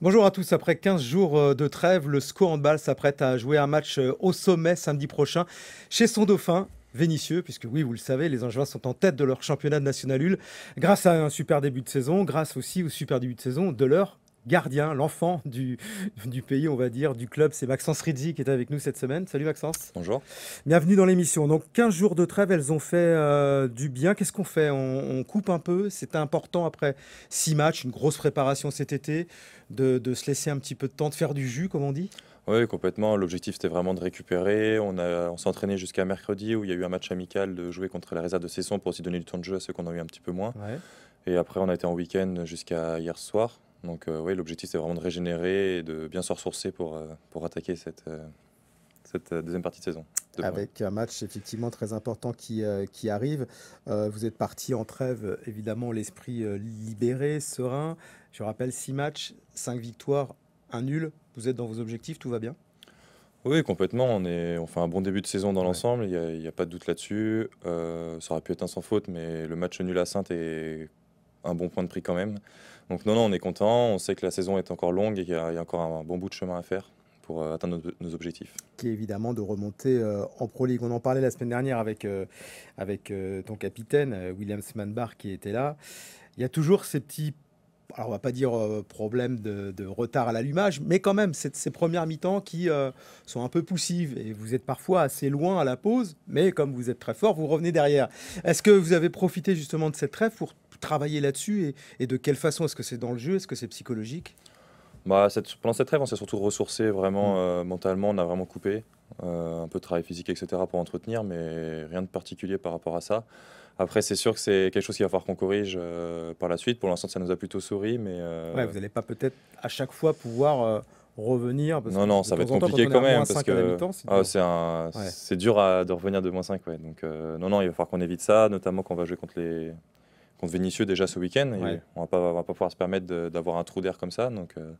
Bonjour à tous. Après 15 jours euh, de trêve, le SCO Handball s'apprête à jouer un match euh, au sommet samedi prochain chez son dauphin. Vénitieux, puisque oui, vous le savez, les Angevins sont en tête de leur championnat de National Hull grâce à un super début de saison, grâce aussi au super début de saison de leur gardien, l'enfant du, pays, on va dire, du club. C'est Maxence Rizzi qui est avec nous cette semaine. Salut Maxence. Bonjour. Bienvenue dans l'émission. Donc 15 jours de trêve, elles ont fait euh, du bien. Qu'est-ce qu'on fait on, coupe un peu. C'est important après 6 matchs, une grosse préparation cet été, de, se laisser un petit peu de temps, de faire du jus, comme on dit. Oui, complètement. L'objectif, c'était vraiment de récupérer. On, a, on s'est entraîné jusqu'à mercredi où il y a eu un match amical de jouer contre la réserve de saison pour aussi donner du temps de jeu à ceux qu'on a eu un petit peu moins. Et après, on a été en week-end jusqu'à hier soir. Donc euh, oui, l'objectif c'est vraiment de régénérer et de bien se ressourcer pour, euh, pour attaquer cette, euh, cette deuxième partie de saison. Avec un match effectivement très important qui, qui arrive. vous êtes parti en trêve, évidemment, l'esprit libéré, serein. Je rappelle, 6 matchs, 5 victoires, un nul. Vous êtes dans vos objectifs, tout va bien Oui, complètement. On, est, on fait un bon début de saison dans l'ensemble, il n'y a, a, pas de doute là-dessus. ça aurait pu être un sans faute, mais le match nul à Sainte est un bon point de prix quand même. Donc non, non, on est content. On sait que la saison est encore longue et qu'il y, a encore un, bon bout de chemin à faire pour euh, atteindre nos, objectifs. Qui est évidemment de remonter euh, en Pro League. On en parlait la semaine dernière avec, euh, avec ton capitaine, William Smanbar, qui était là. Il y a toujours ces petits, alors on va pas dire problème de, retard à l'allumage, mais quand même, ces premières mi-temps qui sont un peu poussives. Et vous êtes parfois assez loin à la pause, mais comme vous êtes très fort, vous revenez derrière. Est-ce que vous avez profité justement de cette trêve pour travailler là-dessus et, de quelle façon Est-ce que c'est dans le jeu Est-ce que c'est psychologique bah, cette, Pendant cette trêve, on s'est surtout ressourcé vraiment mm. euh, mentalement, on a vraiment coupé. Euh, un peu de travail physique, etc. pour entretenir, mais rien de particulier par rapport à ça. Après, c'est sûr que c'est quelque chose qu'il va falloir qu'on corrige euh, par la suite. Pour l'instant, ça nous a plutôt souri, mais... Ouais, vous n'allez pas peut-être à chaque fois pouvoir revenir Non, non, ça va être compliqué quand, même. Parce que ah c'est dur de revenir de moins 5. Donc, non, non, il va falloir qu'on évite ça, notamment quand on va jouer contre les, contre Vénitieux déjà ce week-end. On ne va pas pouvoir se permettre d'avoir un trou d'air comme ça. Donc, euh,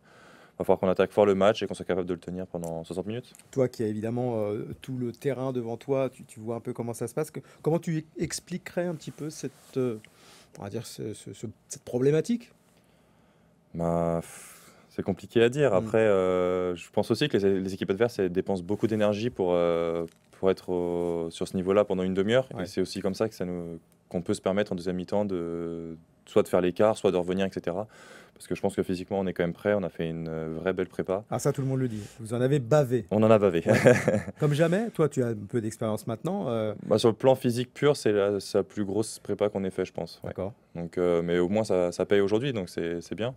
va falloir qu'on attaque fort le match et qu'on soit capable de le tenir pendant 60 minutes. Toi qui as évidemment euh, tout le terrain devant toi, tu, vois un peu comment ça se passe. comment tu expliquerais un petit peu cette, euh, on va dire cette problématique bah, C'est compliqué à dire. Mm. Après, euh, je pense aussi que les, équipes adverses dépensent beaucoup d'énergie pour, pour être sur ce niveau-là pendant une demi-heure. Et c'est aussi comme ça que ça nous qu'on peut se permettre en deuxième mi-temps de soit de faire l'écart, soit de revenir, etc. Parce que je pense que physiquement, on est quand même prêt. On a fait une euh, vraie belle prépa. Ah, ça, tout le monde le dit. Vous en avez bavé. On en a bavé. Comme jamais. Toi, tu as un peu d'expérience maintenant. Euh. Bah, sur le plan physique pur, c'est la, plus grosse prépa qu'on ait fait, je pense. D'accord. Donc, euh, mais au moins, ça, ça paye aujourd'hui, donc c'est, bien.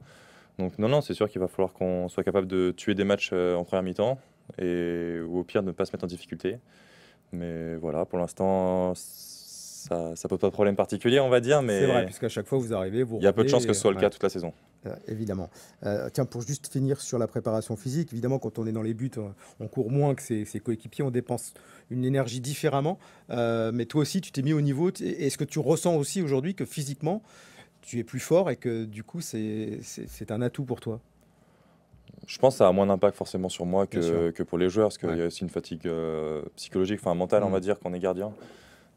Donc, non, non, c'est sûr qu'il va falloir qu'on soit capable de tuer des matchs en première mi-temps et ou au pire, ne pas se mettre en difficulté. Mais voilà, pour l'instant, ça, ça pose pas de problème particulier, on va dire. Mais c'est vrai, puisqu'à chaque fois vous arrivez, vous. Il y a peu de chances que ce soit le euh, cas toute la saison. Euh, évidemment. Euh, tiens, pour juste finir sur la préparation physique, évidemment, quand on est dans les buts, on court moins que ses, coéquipiers, on dépense une énergie différemment. mais toi aussi, tu t'es mis au niveau. Est-ce que tu ressens aussi aujourd'hui que physiquement, tu es plus fort et que du coup, c'est un atout pour toi je pense que ça a moins d'impact forcément sur moi que, pour les joueurs, parce qu'il y a aussi une fatigue psychologique, enfin mentale, on mm. va dire, qu'on est gardien.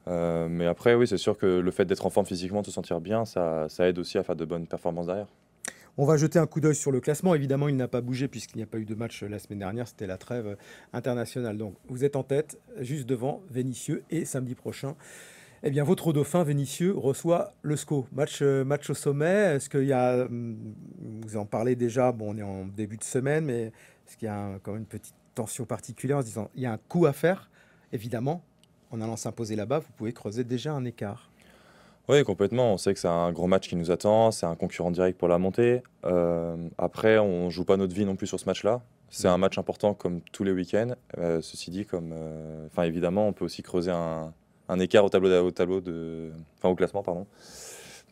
Euh, mais après, oui, c'est sûr que le fait d'être en forme physiquement, de se sentir bien, ça, aide aussi à faire de bonnes performances derrière. On va jeter un coup d'œil sur le classement. Évidemment, il n'a pas bougé puisqu'il n'y a pas eu de match la semaine dernière. C'était la trêve internationale. Donc, vous êtes en tête, juste devant Vénitieux. Et samedi prochain, eh bien, votre dauphin Vénitieux reçoit le SCO. Match, euh, match au sommet. Est-ce qu'il y a. Hum, vous en parlez déjà. Bon, on est en début de semaine, mais est-ce qu'il y a quand même une petite tension particulière en se disant il y a un coup à faire, évidemment, en allant s'imposer là-bas, vous pouvez creuser déjà un écart. Oui, complètement. On sait que c'est un gros match qui nous attend, c'est un concurrent direct pour la montée. Euh, après, on ne joue pas notre vie non plus sur ce match-là. C'est un match important comme tous les week-ends. Euh, ceci dit, comme, euh, enfin évidemment, on peut aussi creuser un, écart au tableau, au tableau de, au classement, pardon.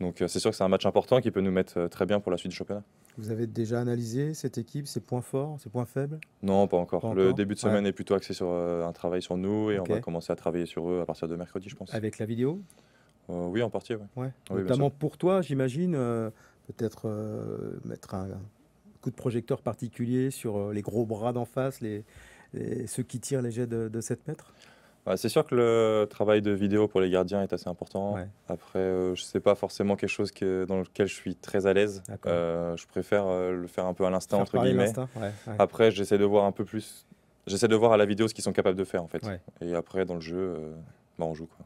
Donc c'est sûr que c'est un match important qui peut nous mettre très bien pour la suite du championnat. Vous avez déjà analysé cette équipe, ses points forts, ses points faibles Non, pas encore. le début de semaine est plutôt axé sur euh, un travail sur nous et on va commencer à travailler sur eux à partir de mercredi, je pense. Avec la vidéo euh, Oui, en partie. Oui, Notamment pour toi, j'imagine, euh, peut-être mettre un, coup de projecteur particulier sur les gros bras d'en face, les, ceux qui tirent les jets de, de 7 mètres c'est sûr que le travail de vidéo pour les gardiens est assez important. Après, euh, je sais pas forcément quelque chose dans lequel je suis très à l'aise. Euh, je préfère euh, le faire un peu à l'instant. entre guillemets. Après, j'essaie de voir un peu plus. J'essaie de voir à la vidéo ce qu'ils sont capables de faire, en fait. Et après, dans le jeu, bah, on joue. Quoi.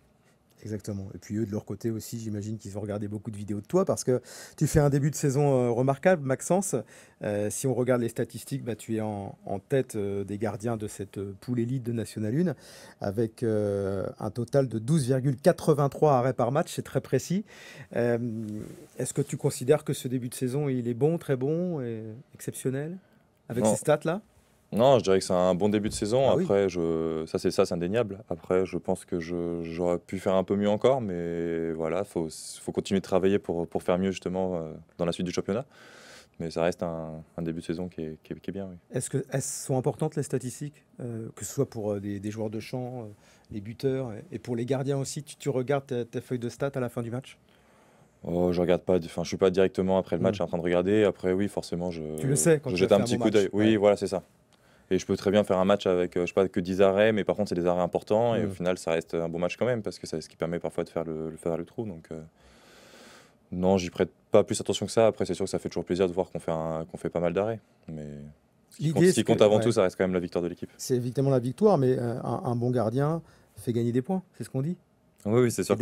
Exactement. Et puis eux, de leur côté aussi, j'imagine qu'ils ont regardé beaucoup de vidéos de toi parce que tu fais un début de saison euh, remarquable, Maxence. Euh, si on regarde les statistiques, bah, tu es en, tête euh, des gardiens de cette poule élite de National 1 avec un total de 12,83 arrêts par match. C'est très précis. Est-ce que tu considères que ce début de saison, il est bon, très bon et exceptionnel avec ces stats-là non, je dirais que c'est un bon début de saison. Ah après, je, ça c'est ça, c'est indéniable. Après, je pense que j'aurais pu faire un peu mieux encore, mais voilà, faut faut continuer de travailler pour, pour faire mieux justement euh, dans la suite du championnat. Mais ça reste un, début de saison qui est, bien. Oui. Est-ce que elles sont importantes les statistiques, euh, que ce soit pour euh, des, joueurs de champ, les buteurs et pour les gardiens aussi Tu, regardes ta, feuilles feuille de stats à la fin du match Oh, je regarde pas, enfin, je suis pas directement après le match hmm. en train de regarder. Après, oui, forcément, je. Tu le sais quand je jette un petit coup d'œil. Oui, voilà, c'est ça. Et je peux très bien faire un match avec, euh, je sais pas, que 10 arrêts, mais par contre, c'est des arrêts importants. Et au mm. final, ça reste un bon match quand même, parce que c'est ce qui permet parfois de faire le, faire le trou. Donc, euh, non, j'y prête pas plus attention que ça. Après, c'est sûr que ça fait toujours plaisir de voir qu'on fait, fait pas mal d'arrêts. Mais ce qui compte, avant tout, ça reste quand même la victoire de l'équipe. C'est évidemment la victoire, mais euh, un, bon gardien fait gagner des points, c'est ce qu'on dit. Oui, oui c'est sûr.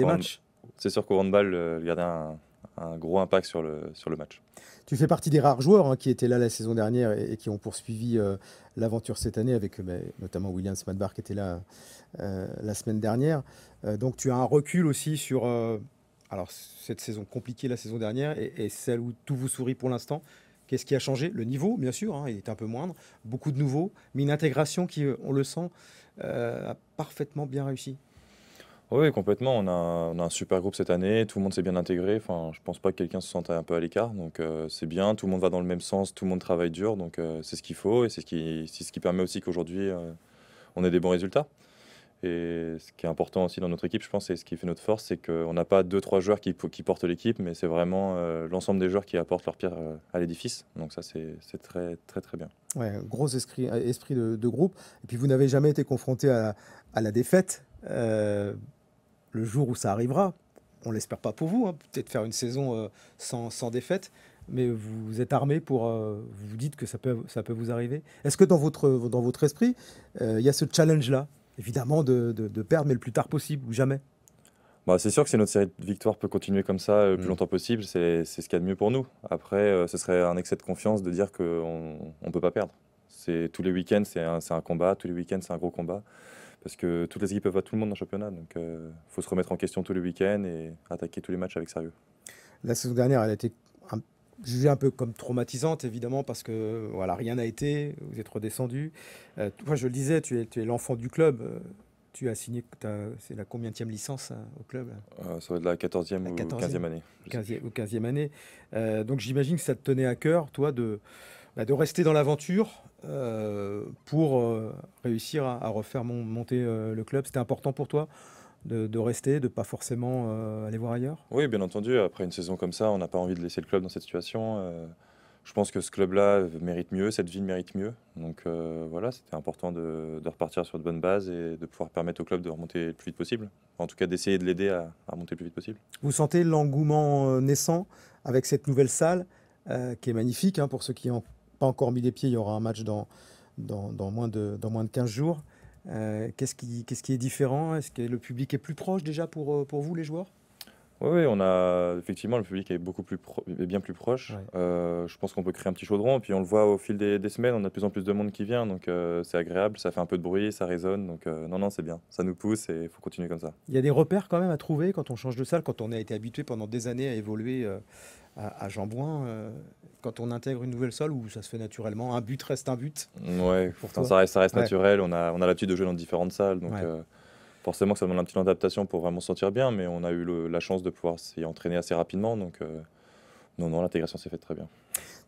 C'est sûr qu'au handball, le gardien un gros impact sur le, sur le match. Tu fais partie des rares joueurs hein, qui étaient là la saison dernière et, qui ont poursuivi euh, l'aventure cette année, avec euh, bah, notamment Williams Madbar qui était là euh, la semaine dernière. donc tu as un recul aussi sur alors, cette saison compliquée la saison dernière et, celle où tout vous sourit pour l'instant. Qu'est-ce qui a changé Le niveau, bien sûr, hein, il est un peu moindre. Beaucoup de nouveaux, mais une intégration qui, on le sent, a parfaitement bien réussi. Oui, complètement. On a, un- a un super groupe cette année. Tout le monde s'est bien intégré. Enfin, je pense pas que quelqu'un se sente un peu à l'écart. Donc, euh, c'est bien. Tout le monde va dans le même sens. Tout le monde travaille dur. Donc, euh, c'est ce qu'il faut et c'est ce qui, ce qui permet aussi qu'aujourd'hui, euh, on ait des bons résultats. Et ce qui est important aussi dans notre équipe, je pense, et ce qui fait notre force, c'est qu'on n'a pas deux, trois joueurs qui, qui portent l'équipe, mais c'est vraiment l'ensemble des joueurs qui apportent leur pierre à l'édifice. Donc, ça, c'est très, très, très bien. Ouais, gros esprit, esprit de, groupe. Et puis vous n'avez jamais été confronté à, la défaite le jour où ça arrivera, on l'espère pas pour vous, hein, peut-être faire une saison euh, sans, défaite, mais vous êtes armé pour, euh, vous vous dites que ça peut, ça peut vous arriver. Est-ce que dans votre, dans votre esprit, euh, il y a ce challenge-là, évidemment, de, perdre, mais le plus tard possible ou jamais bah, c'est sûr que si notre série de victoires peut continuer comme ça le plus mm. longtemps possible, c'est ce qu'il y a de mieux pour nous. Après, ce serait un excès de confiance de dire qu'on ne peut pas perdre. C'est Tous les week-ends, c'est un, un, combat. Tous les week-ends, c'est un gros combat parce que toutes les équipes peuvent voir tout le monde en championnat. Donc, il euh, faut se remettre en question tous les week-ends et attaquer tous les matchs avec sérieux. La saison dernière, elle a été un, jugée un peu comme traumatisante, évidemment, parce que voilà, rien n'a été. Vous êtes redescendu. Moi euh, je le disais, tu es, l'enfant du club. Euh, tu as signé, c'est la combienième licence hein, au club Ça va être la 14e, ou 15e année. 15e, ou 15e année. donc j'imagine que ça te tenait à cœur, toi, de, bah, de rester dans l'aventure, euh, pour euh, réussir à, refaire monter euh, le club C'était important pour toi de, rester, de pas forcément aller voir ailleurs Oui, bien entendu. Après une saison comme ça, on n'a pas envie de laisser le club dans cette situation. je pense que ce club-là mérite mieux, cette ville mérite mieux. Donc voilà, c'était important de, repartir sur de bonnes bases et de pouvoir permettre au club de remonter le plus vite possible. en tout cas, d'essayer de l'aider à, à, remonter le plus vite possible. Vous sentez l'engouement naissant avec cette nouvelle salle qui est magnifique hein, pour ceux qui en pas encore mis les pieds, il y aura un match dans, dans, moins, de, dans moins de 15 jours. Euh, qu'est-ce, qui, qu'est-ce qui est différent Est-ce que le public est plus proche déjà pour, euh, pour vous, les joueurs oui, on a effectivement le public est beaucoup plus bien plus proche. Euh, je pense qu'on peut créer un petit chaudron, puis on le voit au fil des, semaines, on a de plus en plus de monde qui vient, donc c'est agréable, ça fait un peu de bruit, ça résonne, donc non, non, c'est bien, ça nous pousse et il faut continuer comme ça. Il y a des repères quand même à trouver quand on change de salle, quand on a été habitué pendant des années à évoluer à, Jambouin, euh, quand on intègre une nouvelle salle où ça se fait naturellement, un but reste un but. Ouais, pourtant ça reste, naturel. On a, on a l'habitude de jouer dans différentes salles, donc euh, forcément ça demande un petit peu d'adaptation pour vraiment se sentir bien, mais on a eu la chance de pouvoir s'y entraîner assez rapidement, donc euh, non, non, l'intégration s'est faite très bien.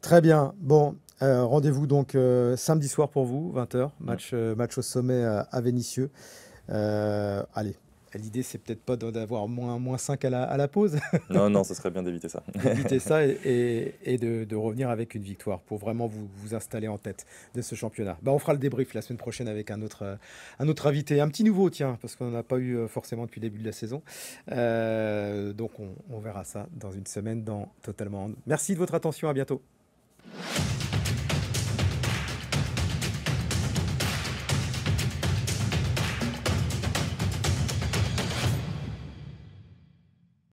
Très bien. Bon, rendez-vous donc samedi soir pour vous, 20h, match, au sommet à, à Vénissieux. allez, L'idée, c'est peut-être pas d'avoir moins, moins 5 à la, à la pause. non, non, ce serait bien d'éviter ça. d'éviter ça et, de, revenir avec une victoire pour vraiment vous, vous installer en tête de ce championnat. Bah, on fera le débrief la semaine prochaine avec un autre, un autre invité, un petit nouveau, tiens, parce qu'on n'en a pas eu euh, forcément depuis le début de la saison. Euh, donc, on, verra ça dans une semaine dans Totalement. Merci de votre attention, à bientôt.